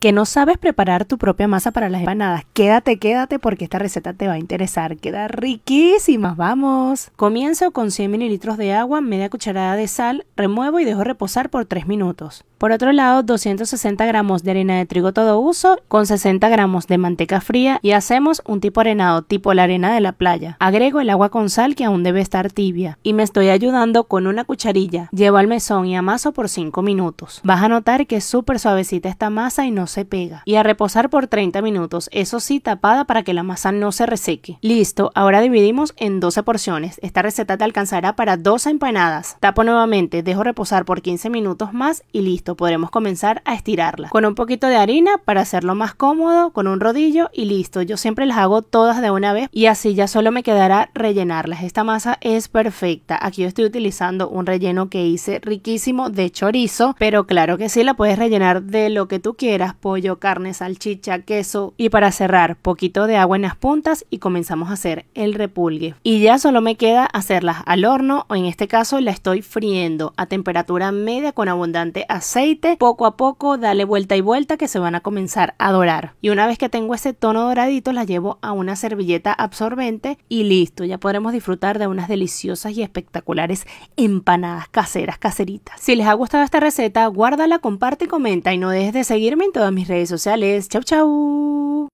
que no sabes preparar tu propia masa para las empanadas, quédate, quédate porque esta receta te va a interesar. Queda riquísima, vamos. Comienzo con 100 ml de agua, media cucharada de sal, remuevo y dejo reposar por 3 minutos. Por otro lado, 260 gramos de harina de trigo todo uso con 60 gramos de manteca fría y hacemos un tipo arenado tipo la arena de la playa. Agrego el agua con sal que aún debe estar tibia y me estoy ayudando con una cucharilla. Llevo al mesón y amaso por 5 minutos. Vas a notar que es súper suavecita esta masa y no se pega. Y a reposar por 30 minutos, eso sí tapada para que la masa no se reseque. Listo, ahora dividimos en 12 porciones. Esta receta te alcanzará para 12 empanadas. Tapo nuevamente, dejo reposar por 15 minutos más y listo podremos comenzar a estirarla. Con un poquito de harina para hacerlo más cómodo, con un rodillo y listo. Yo siempre las hago todas de una vez y así ya solo me quedará rellenarlas. Esta masa es perfecta. Aquí yo estoy utilizando un relleno que hice riquísimo de chorizo, pero claro que sí la puedes rellenar de lo que tú quieras, pollo, carne, salchicha, queso y para cerrar poquito de agua en las puntas y comenzamos a hacer el repulgue. Y ya solo me queda hacerlas al horno o en este caso la estoy friendo a temperatura media con abundante aceite poco a poco dale vuelta y vuelta que se van a comenzar a dorar. Y una vez que tengo ese tono doradito, la llevo a una servilleta absorbente y listo, ya podremos disfrutar de unas deliciosas y espectaculares empanadas caseras, caseritas. Si les ha gustado esta receta, guárdala, comparte y comenta y no dejes de seguirme en todas mis redes sociales. Chau, chau.